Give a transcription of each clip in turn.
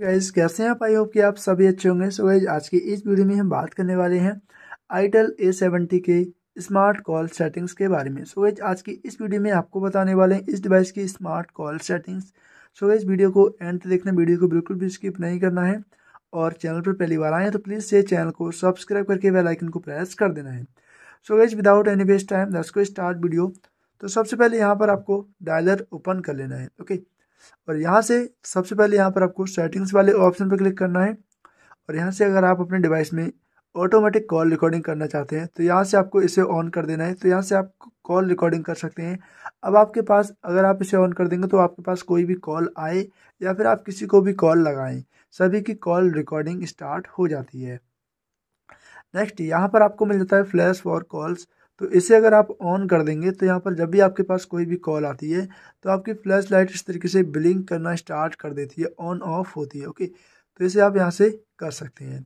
Guys कैसे हैं आप आई होप कि आप सभी अच्छे होंगे सो गाइज आज की इस वीडियो में हम बात करने वाले हैं आईटेल ए सेवेंटी के स्मार्ट कॉल सेटिंग्स के बारे में सो गाइज आज की इस वीडियो में आपको बताने वाले हैं इस डिवाइस की smart call settings so guys video को एंड तक देखना वीडियो को बिल्कुल भी स्किप नहीं करना है और चैनल पर पहली बार आएँ तो प्लीज़ से चैनल को सब्सक्राइब करके वेलाइकन को प्रेस कर देना है so guys without any waste time दस को स्टार्ट वीडियो तो सबसे पहले यहाँ पर आपको डायलर ओपन कर लेना है ओके okay? और यहाँ से सबसे पहले यहाँ पर आपको सेटिंग्स वाले ऑप्शन पर क्लिक करना है और यहाँ से अगर आप अपने डिवाइस में ऑटोमेटिक कॉल रिकॉर्डिंग करना चाहते हैं तो यहाँ से आपको इसे ऑन कर देना है तो यहाँ से आप कॉल रिकॉर्डिंग कर सकते हैं अब आपके पास अगर आप इसे ऑन कर देंगे तो आपके पास कोई भी कॉल आए या फिर आप किसी को भी कॉल लगाएं सभी की कॉल रिकॉर्डिंग स्टार्ट हो जाती है नेक्स्ट यहाँ पर आपको मिल जाता है फ्लैश फॉर कॉल्स तो इसे अगर आप ऑन कर देंगे तो यहाँ पर जब भी आपके पास कोई भी कॉल आती है तो आपकी फ्लैश लाइट इस तरीके से ब्लिंक करना स्टार्ट कर देती है ऑन ऑफ होती है ओके तो इसे आप यहाँ से कर सकते हैं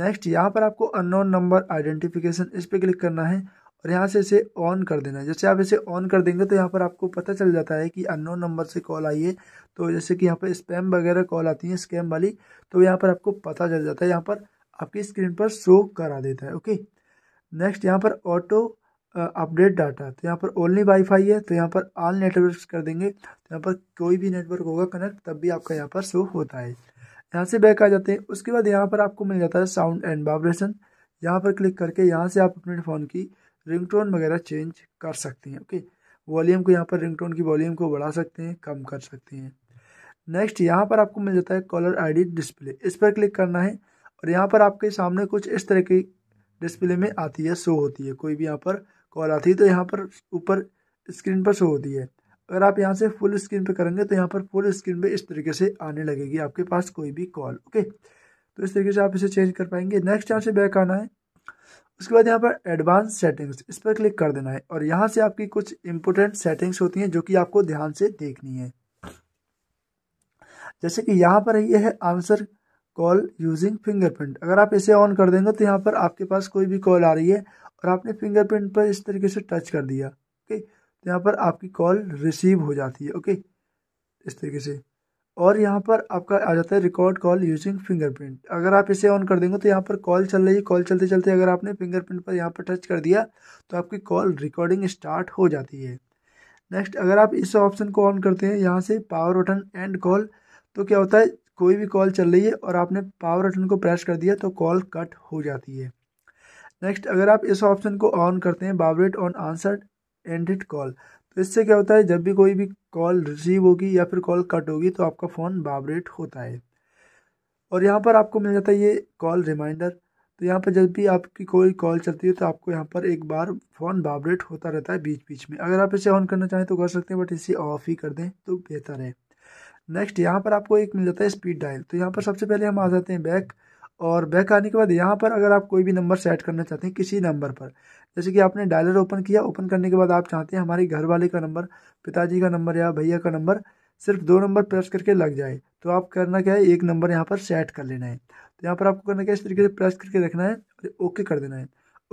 नेक्स्ट यहाँ पर आपको अननोन नंबर आइडेंटिफिकेशन इस पर क्लिक करना है और यहाँ से इसे ऑन कर देना है जैसे आप इसे ऑन कर देंगे तो यहाँ पर आपको पता चल जाता है कि अननोन नंबर से कॉल आई है तो जैसे कि यहाँ पर स्पैम वगैरह कॉल आती है स्कैम वाली तो यहाँ पर आपको पता चल जाता है यहाँ पर आपकी स्क्रीन पर शो करा देता है ओके नेक्स्ट यहाँ पर ऑटो अपडेट डाटा तो यहाँ पर ओनली वाईफाई है तो यहाँ पर ऑल नेटवर्क कर देंगे तो यहाँ पर कोई भी नेटवर्क होगा कनेक्ट तब भी आपका यहाँ पर शो होता है यहाँ से बैक आ जाते हैं उसके बाद यहाँ पर आपको मिल जाता है साउंड एंड वाइब्रेशन यहाँ पर क्लिक करके यहाँ से आप अपने फ़ोन की रिंगटोन वगैरह चेंज कर सकते हैं ओके वॉल्यूम को यहाँ पर रिंगटोन की वॉल्यूम को बढ़ा सकते हैं कम कर सकते हैं नेक्स्ट यहाँ पर आपको मिल जाता है कॉलर आईडी डिस्प्ले इस पर क्लिक करना है और यहाँ पर आपके सामने कुछ इस तरह की डिस्प्ले में आती है शो होती है कोई भी यहाँ पर कॉल आती है तो यहाँ पर ऊपर स्क्रीन पर शो होती है अगर आप यहाँ से फुल स्क्रीन पर करेंगे तो यहाँ पर फुल स्क्रीन पर इस तरीके से आने लगेगी आपके पास कोई भी कॉल ओके तो इस तरीके से आप इसे चेंज कर पाएंगे नेक्स्ट यहाँ से बैक आना है उसके बाद यहाँ पर एडवांस सेटिंग्स इस पर क्लिक कर देना है और यहाँ से आपकी कुछ इंपोर्टेंट सेटिंग्स होती हैं जो कि आपको ध्यान से देखनी है जैसे कि यहाँ पर ये है आंसर कॉल यूजिंग फिंगरप्रिंट अगर आप इसे ऑन कर देंगे तो यहाँ पर आपके पास कोई भी कॉल आ रही है और आपने फिंगरप्रिंट पर इस तरीके से टच कर दिया ओके तो यहाँ पर आपकी कॉल रिसीव हो जाती है ओके इस तरीके से और यहाँ पर आपका आ जाता है रिकॉर्ड कॉल यूजिंग फिंगरप्रिंट अगर आप इसे ऑन कर देंगे तो यहाँ पर कॉल चल रही है कॉल चलते चलते अगर आपने फिंगरप्रिंट पर यहाँ पर टच कर दिया तो आपकी कॉल रिकॉर्डिंग स्टार्ट हो जाती है नेक्स्ट अगर आप इस ऑप्शन को ऑन करते हैं यहाँ से पावर बटन एंड कॉल तो क्या होता है कोई भी कॉल चल रही है और आपने पावर बटन को प्रेस कर दिया तो कॉल कट हो जाती है नेक्स्ट अगर आप इस ऑप्शन को ऑन करते हैं vibrate on answer ended call तो इससे क्या होता है जब भी कोई भी कॉल रिसीव होगी या फिर कॉल कट होगी तो आपका फ़ोन बाबरेट होता है और यहाँ पर आपको मिल जाता है ये कॉल रिमाइंडर तो यहाँ पर जब भी आपकी कोई कॉल चलती है तो आपको यहाँ पर एक बार फ़ोन बाबरेट होता रहता है बीच बीच में अगर आप इसे ऑन करना चाहें तो कर सकते हैं बट इसे ऑफ ही कर दें तो बेहतर है नेक्स्ट यहाँ पर आपको एक मिल जाता है स्पीड डायल तो यहाँ पर सबसे पहले हम आ जाते हैं बैक और बैक आने के बाद यहाँ पर अगर आप कोई भी नंबर सेट करना चाहते हैं किसी नंबर पर जैसे कि आपने डायलर ओपन किया ओपन करने के बाद आप चाहते हैं हमारे घर वाले का नंबर पिताजी का नंबर या भैया का नंबर सिर्फ दो नंबर प्रेस करके लग जाए तो आप करना क्या है एक नंबर यहाँ पर सेट कर लेना है तो यहाँ पर आपको करना क्या है इस तरीके से प्रेस करके रखना है और ओके कर देना है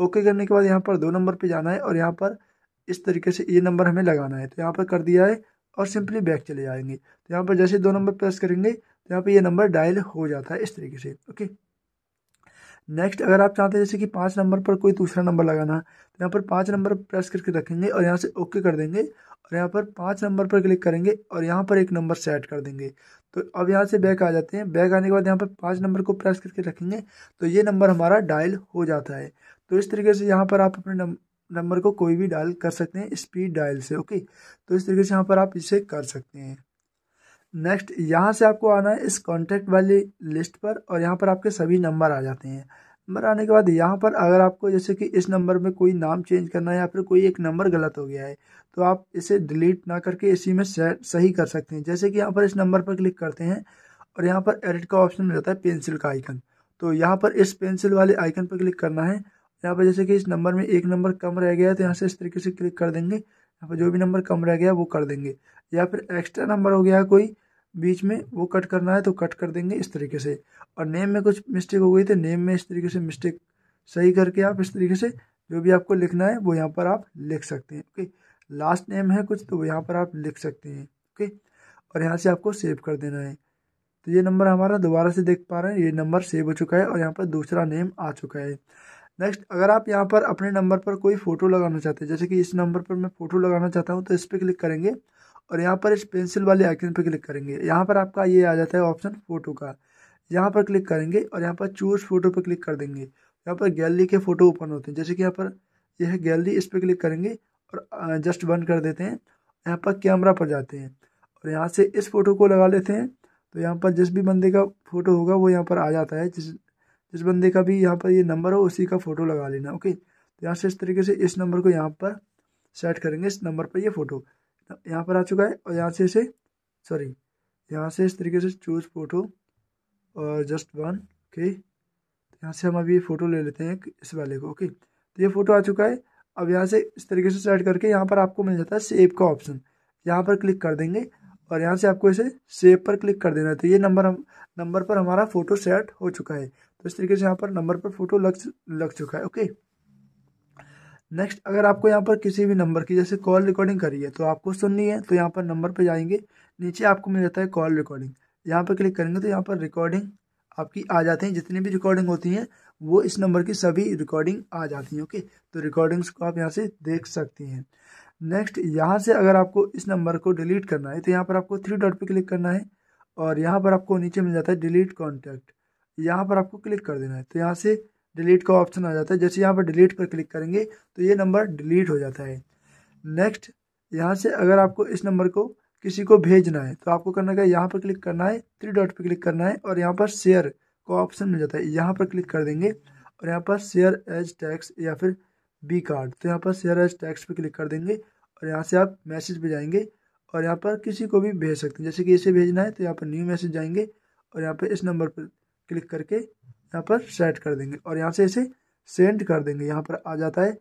ओके करने के बाद यहाँ पर दो नंबर पर जाना है और यहाँ पर इस तरीके से ये नंबर हमें लगाना है तो यहाँ पर कर दिया है और सिंपली बैक चले जाएंगे तो यहाँ पर जैसे दो नंबर प्रेस करेंगे तो यहाँ पर ये नंबर डायल हो जाता है इस तरीके से ओके नेक्स्ट अगर आप चाहते हैं जैसे कि पाँच नंबर पर कोई दूसरा नंबर लगाना तो यहाँ पर पाँच नंबर प्रेस करके रखेंगे और यहाँ से ओके कर देंगे और यहाँ पर पाँच नंबर पर क्लिक करेंगे और यहाँ पर एक नंबर सेट कर देंगे तो अब यहाँ से बैक आ जाते हैं बैक आने के बाद यहाँ पर पाँच नंबर को प्रेस करके रखेंगे तो ये नंबर हमारा डायल हो जाता है तो इस तरीके से यहाँ पर आप अपने नंबर नंबर को कोई भी डायल कर सकते हैं स्पीड डायल से ओके तो इस तरीके से यहाँ पर आप इसे कर सकते हैं नेक्स्ट यहाँ से आपको आना है इस कॉन्टैक्ट वाली लिस्ट पर और यहाँ पर आपके सभी नंबर आ जाते हैं नंबर आने के बाद यहाँ पर अगर आपको जैसे कि इस नंबर में कोई नाम चेंज करना है या फिर कोई एक नंबर गलत हो गया है तो आप इसे डिलीट ना करके इसी में सही कर सकते हैं जैसे कि यहाँ पर इस नंबर पर क्लिक करते हैं और यहाँ पर एडिट का ऑप्शन मिल जाता है पेंसिल का आइकन तो यहाँ पर इस पेंसिल वाले आइकन पर क्लिक करना है यहाँ पर जैसे कि इस नंबर में एक नंबर कम रह गया तो यहाँ से इस तरीके से क्लिक कर देंगे यहाँ पर जो भी नंबर कम रह गया वो कर देंगे या फिर एक्स्ट्रा नंबर हो गया कोई बीच में वो कट करना है तो कट कर देंगे इस तरीके से और नेम में कुछ मिस्टेक हो गई तो नेम में इस तरीके से मिस्टेक सही करके आप इस तरीके से जो भी आपको लिखना है वो यहाँ पर आप लिख सकते हैं ओके लास्ट नेम है कुछ तो वो यहाँ पर आप लिख सकते हैं ओके और यहाँ से आपको सेव कर देना है तो ये नंबर हमारा दोबारा से देख पा रहे हैं ये नंबर सेव हो चुका है और यहाँ पर दूसरा नेम आ चुका है नेक्स्ट अगर आप यहाँ पर अपने नंबर पर कोई फ़ोटो लगाना चाहते हैं जैसे कि इस नंबर पर मैं फ़ोटो लगाना चाहता हूँ तो इस पर क्लिक करेंगे और यहाँ पर इस पेंसिल वाले आइकन पर क्लिक करेंगे यहाँ पर आपका ये आ जाता है ऑप्शन फ़ोटो का यहाँ पर क्लिक करेंगे और यहाँ पर चूज़ फ़ोटो पर क्लिक कर देंगे यहाँ पर गैलरी के फ़ोटो ओपन होते हैं जैसे कि यहाँ पर यह है गैलरी इस पर क्लिक करेंगे और जस्ट बंद कर देते हैं यहाँ पर कैमरा पर जाते हैं और यहाँ से इस फ़ोटो को लगा लेते हैं तो यहाँ पर जिस भी बंदे का फ़ोटो होगा वो यहाँ पर आ जाता है जिस जिस बंदे का भी यहाँ पर ये नंबर हो उसी का फ़ोटो लगा लेना ओके तो यहाँ से इस तरीके से इस नंबर को यहाँ पर सेट करेंगे इस नंबर पर ये फ़ोटो यहाँ पर आ चुका है और यहाँ से इसे सॉरी यहाँ से इस तरीके से चूज फ़ोटो और जस्ट वन ओके तो यहाँ से हम अभी ये फ़ोटो ले लेते हैं इस वाले को ओके तो ये फ़ोटो आ चुका है अब यहाँ से इस तरीके से सेट करके यहाँ पर आपको मिल जाता है सेव का ऑप्शन यहाँ पर क्लिक कर देंगे और यहाँ से आपको इसे सेव पर क्लिक कर देना है तो ये नंबर हम नंबर पर हमारा फोटो सेट हो चुका है तो इस तरीके से यहाँ पर नंबर पर फोटो लग लग चुका है ओके नेक्स्ट अगर आपको यहाँ पर किसी भी नंबर की जैसे कॉल रिकॉर्डिंग करी है तो आपको सुननी है तो यहाँ पर नंबर पर जाएंगे नीचे आपको मिल जाता है कॉल रिकॉर्डिंग यहाँ पर क्लिक करेंगे तो यहाँ पर रिकॉर्डिंग आपकी आ जाती है जितनी भी रिकॉर्डिंग होती हैं वो इस नंबर की सभी रिकॉर्डिंग आ जाती हैं ओके तो रिकॉर्डिंग्स को आप यहाँ से देख सकती हैं नेक्स्ट यहाँ से अगर आपको इस नंबर को डिलीट करना है तो यहाँ पर आपको थ्री डॉट पे क्लिक करना है और यहाँ पर आपको नीचे मिल जाता है डिलीट कॉन्टैक्ट यहाँ पर आपको क्लिक कर देना है तो यहाँ से डिलीट का ऑप्शन आ जाता है जैसे यहाँ पर डिलीट पर क्लिक करेंगे तो ये नंबर डिलीट हो जाता है नेक्स्ट यहाँ से अगर आपको इस नंबर को किसी को भेजना है तो आपको करना क्या यहाँ पर क्लिक करना है थ्री डॉट पर क्लिक करना है और यहाँ पर शेयर का ऑप्शन मिल जाता है यहाँ पर क्लिक कर देंगे और यहाँ पर शेयर एज टैक्स या फिर बी कार्ड तो यहाँ पर शेयर एज टैक्स पे क्लिक कर देंगे और यहाँ से आप मैसेज पे जाएंगे और यहाँ पर किसी को भी भेज सकते हैं जैसे कि इसे भेजना है तो यहाँ पर न्यू मैसेज जाएंगे और यहाँ पर इस नंबर पर क्लिक करके यहाँ पर सेट कर देंगे और यहाँ से इसे सेंड कर देंगे यहाँ पर आ जाता है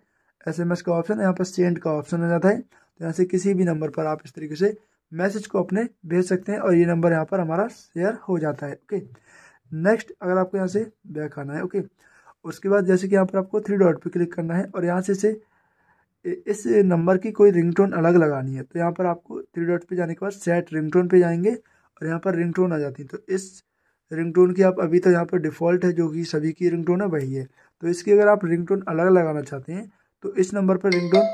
एसएमएस का ऑप्शन यहाँ पर सेंड का ऑप्शन आ जाता है तो यहाँ से किसी भी नंबर पर आप इस तरीके से मैसेज को अपने भेज सकते हैं और ये नंबर यहाँ पर हमारा शेयर हो जाता है ओके नेक्स्ट अगर आपको यहाँ से बैक आना है ओके उसके बाद जैसे कि यहाँ पर आपको थ्री डॉट पर क्लिक करना है और यहाँ से इसे इस नंबर की कोई रिंगटोन अलग लगानी है तो यहाँ पर आपको थ्री डॉट पे जाने के बाद सेट रिंगटोन पे जाएंगे और यहाँ पर रिंगटोन आ जाती है तो इस रिंगटोन की आप अभी तो यहाँ पर डिफ़ॉल्ट है जो कि सभी की रिंगटोन है वही है तो इसकी अगर आप रिंगटोन अलग लगाना चाहते हैं तो इस नंबर पर रिंगटोन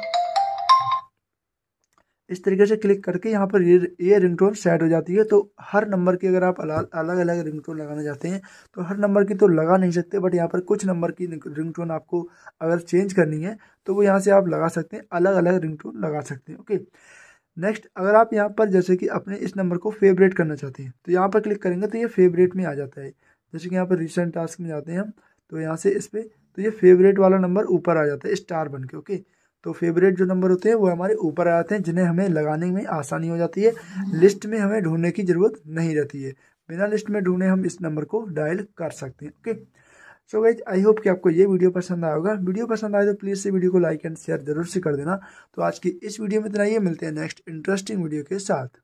इस तरीके से क्लिक करके यहाँ पर ये रिंग रिंगटोन सेट हो जाती है तो हर नंबर की अगर आप अलग अलग रिंगटोन लगाना चाहते हैं तो हर नंबर की तो लगा नहीं सकते बट यहाँ पर कुछ नंबर की रिंगटोन आपको अगर चेंज करनी है तो वो यहाँ से आप लगा सकते हैं अलग अलग रिंगटोन लगा सकते हैं ओके नेक्स्ट अगर आप यहाँ पर जैसे कि अपने इस नंबर को फेवरेट करना चाहते हैं तो यहाँ पर क्लिक करेंगे तो ये फेवरेट में आ जाता है जैसे कि यहाँ पर रिसेंट टास्क में जाते हैं हम तो यहाँ से इस पर तो ये फेवरेट वाला नंबर ऊपर आ जाता है स्टार बन के ओके तो फेवरेट जो नंबर होते हैं वो हमारे ऊपर आ जाते हैं जिन्हें हमें लगाने में आसानी हो जाती है लिस्ट में हमें ढूंढने की ज़रूरत नहीं रहती है बिना लिस्ट में ढूंढे हम इस नंबर को डायल कर सकते हैं okay so guys I hope कि आपको ये वीडियो पसंद आया होगा वीडियो पसंद आए तो प्लीज़ से वीडियो को लाइक एंड शेयर जरूर से कर देना तो आज की इस वीडियो में इतना ही मिलते हैं नेक्स्ट इंटरेस्टिंग वीडियो के साथ